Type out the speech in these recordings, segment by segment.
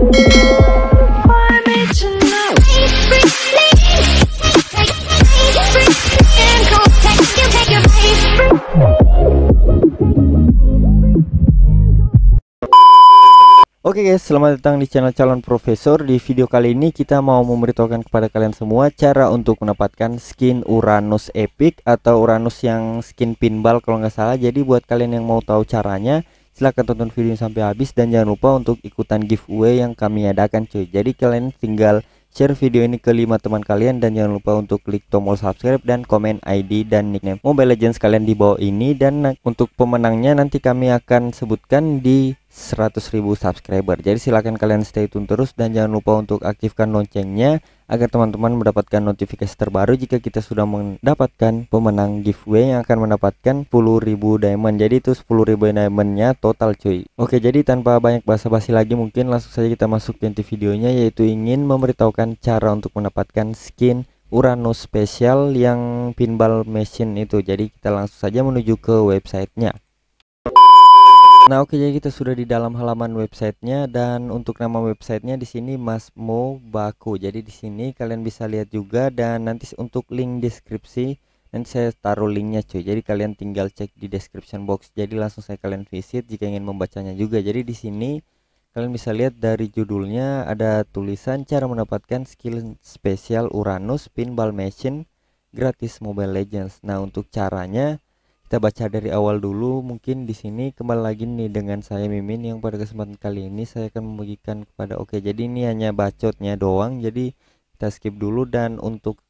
Oke okay guys, selamat datang di channel calon profesor. Di video kali ini kita mau memberitahukan kepada kalian semua cara untuk mendapatkan skin Uranus Epic atau Uranus yang skin pinball kalau nggak salah. Jadi buat kalian yang mau tahu caranya, silahkan tonton video sampai habis dan jangan lupa untuk ikutan giveaway yang kami adakan cuy jadi kalian tinggal share video ini ke lima teman kalian dan jangan lupa untuk klik tombol subscribe dan komen ID dan nickname Mobile Legends kalian di bawah ini dan nah, untuk pemenangnya nanti kami akan sebutkan di 100.000 subscriber. Jadi silahkan kalian stay tune terus dan jangan lupa untuk aktifkan loncengnya agar teman-teman mendapatkan notifikasi terbaru jika kita sudah mendapatkan pemenang giveaway yang akan mendapatkan 10.000 diamond. Jadi itu 10.000 diamondnya total cuy. Oke jadi tanpa banyak basa-basi lagi mungkin langsung saja kita masuk ke inti videonya yaitu ingin memberitahukan cara untuk mendapatkan skin Uranus spesial yang pinball machine itu. Jadi kita langsung saja menuju ke websitenya. Nah oke okay, jadi kita sudah di dalam halaman websitenya dan untuk nama websitenya di sini Mas Mo Baku. Jadi di sini kalian bisa lihat juga dan nanti untuk link deskripsi nanti saya taruh linknya cuy. Jadi kalian tinggal cek di description box. Jadi langsung saya kalian visit jika ingin membacanya juga. Jadi di sini kalian bisa lihat dari judulnya ada tulisan cara mendapatkan skill spesial Uranus Pinball Machine gratis Mobile Legends. Nah untuk caranya kita baca dari awal dulu mungkin di sini kembali lagi nih dengan saya Mimin yang pada kesempatan kali ini saya akan membagikan kepada oke jadi ini hanya bacotnya doang jadi kita skip dulu dan untuk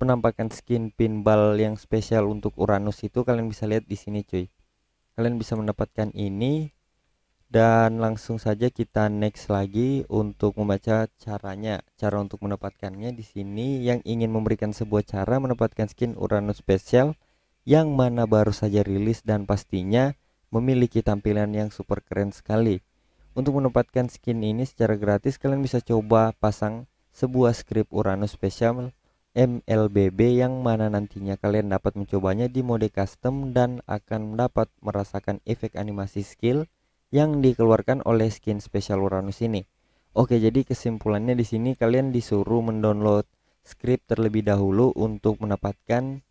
penampakan skin pinball yang spesial untuk Uranus itu kalian bisa lihat di sini cuy kalian bisa mendapatkan ini dan langsung saja kita next lagi untuk membaca caranya cara untuk mendapatkannya di sini yang ingin memberikan sebuah cara mendapatkan skin Uranus spesial yang mana baru saja rilis dan pastinya memiliki tampilan yang super keren sekali. Untuk menempatkan skin ini secara gratis kalian bisa coba pasang sebuah script Uranus Special MLBB yang mana nantinya kalian dapat mencobanya di mode custom dan akan mendapat merasakan efek animasi skill yang dikeluarkan oleh skin spesial Uranus ini. Oke, jadi kesimpulannya di sini kalian disuruh mendownload script terlebih dahulu untuk mendapatkan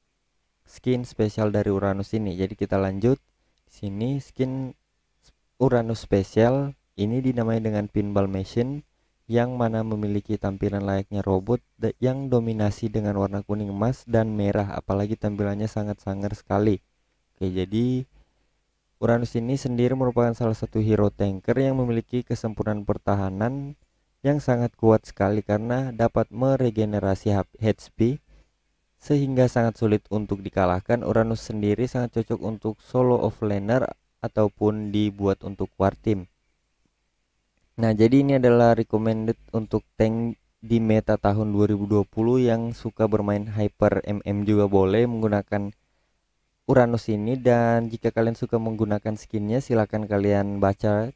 skin spesial dari Uranus ini. Jadi kita lanjut sini skin Uranus spesial ini dinamai dengan pinball machine yang mana memiliki tampilan layaknya robot yang dominasi dengan warna kuning emas dan merah apalagi tampilannya sangat sangar sekali. Oke, jadi Uranus ini sendiri merupakan salah satu hero tanker yang memiliki kesempurnaan pertahanan yang sangat kuat sekali karena dapat meregenerasi HP, HP sehingga sangat sulit untuk dikalahkan. Uranus sendiri sangat cocok untuk solo offlaner ataupun dibuat untuk war team. Nah, jadi ini adalah recommended untuk tank di meta tahun 2020 yang suka bermain hyper MM juga boleh menggunakan Uranus ini dan jika kalian suka menggunakan skinnya silahkan kalian baca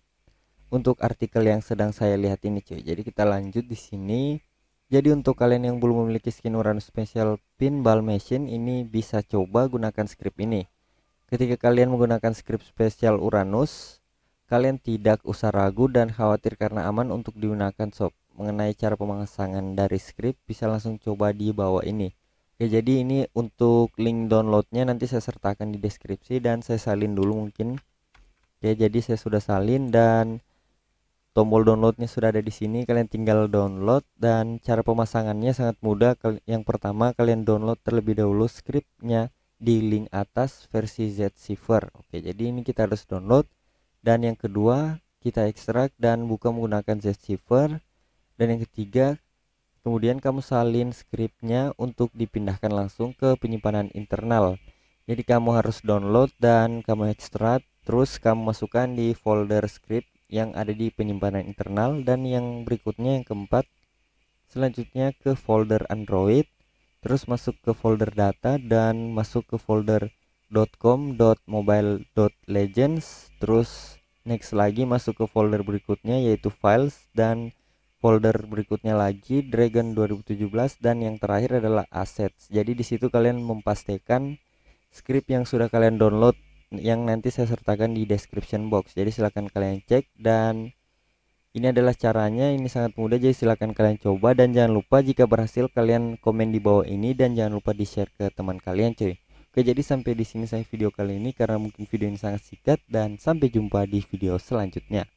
untuk artikel yang sedang saya lihat ini cuy. Jadi kita lanjut di sini jadi untuk kalian yang belum memiliki skin Uranus Special Pinball Machine ini bisa coba gunakan script ini. Ketika kalian menggunakan script spesial Uranus, kalian tidak usah ragu dan khawatir karena aman untuk digunakan sob. Mengenai cara pemasangan dari script bisa langsung coba di bawah ini. Oke, jadi ini untuk link downloadnya nanti saya sertakan di deskripsi dan saya salin dulu mungkin. Oke, jadi saya sudah salin dan Tombol downloadnya sudah ada di sini, kalian tinggal download dan cara pemasangannya sangat mudah. Yang pertama kalian download terlebih dahulu scriptnya di link atas versi ZCipher. Oke, jadi ini kita harus download dan yang kedua kita ekstrak dan buka menggunakan ZCipher dan yang ketiga kemudian kamu salin scriptnya untuk dipindahkan langsung ke penyimpanan internal. Jadi kamu harus download dan kamu ekstrak terus kamu masukkan di folder script yang ada di penyimpanan internal dan yang berikutnya yang keempat selanjutnya ke folder Android terus masuk ke folder data dan masuk ke folder .com.mobile.legends terus next lagi masuk ke folder berikutnya yaitu files dan folder berikutnya lagi Dragon 2017 dan yang terakhir adalah assets. Jadi di situ kalian memastikan script yang sudah kalian download yang nanti saya sertakan di description box jadi silahkan kalian cek dan ini adalah caranya ini sangat mudah jadi silahkan kalian coba dan jangan lupa jika berhasil kalian komen di bawah ini dan jangan lupa di share ke teman kalian cuy Oke jadi sampai di sini saya video kali ini karena mungkin video ini sangat singkat dan sampai jumpa di video selanjutnya